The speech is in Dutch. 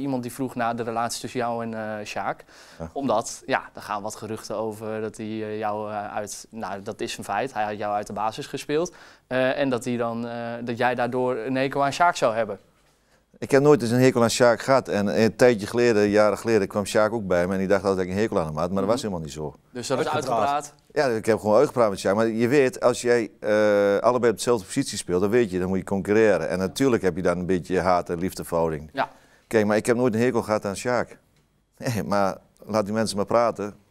Iemand die vroeg naar de relatie tussen jou en uh, Sjaak. Omdat, ja, er gaan wat geruchten over dat hij eh, jou eh, uit... Nou, dat is een feit. Hij had jou uit de basis gespeeld. en dat, hij dan, dat jij daardoor een hekel aan Sjaak zou hebben. Ik heb nooit eens een hekel aan Sjaak gehad. En een tijdje geleden, jaren geleden, kwam Sjaak ook bij me. En die dacht altijd dat ik een hekel aan hem had. Maar dat was mhm. helemaal niet zo. Dus dat is uitgepraat? Ja, dus ik heb gewoon uitgepraat met Sjaak. Maar je weet, als jij allebei op dezelfde positie speelt, dan weet je, dan moet je concurreren. En natuurlijk heb je dan een beetje haat- en liefdeverhouding. Ja maar ik heb nooit een hekel gehad aan Sjaak. maar laat die mensen maar praten.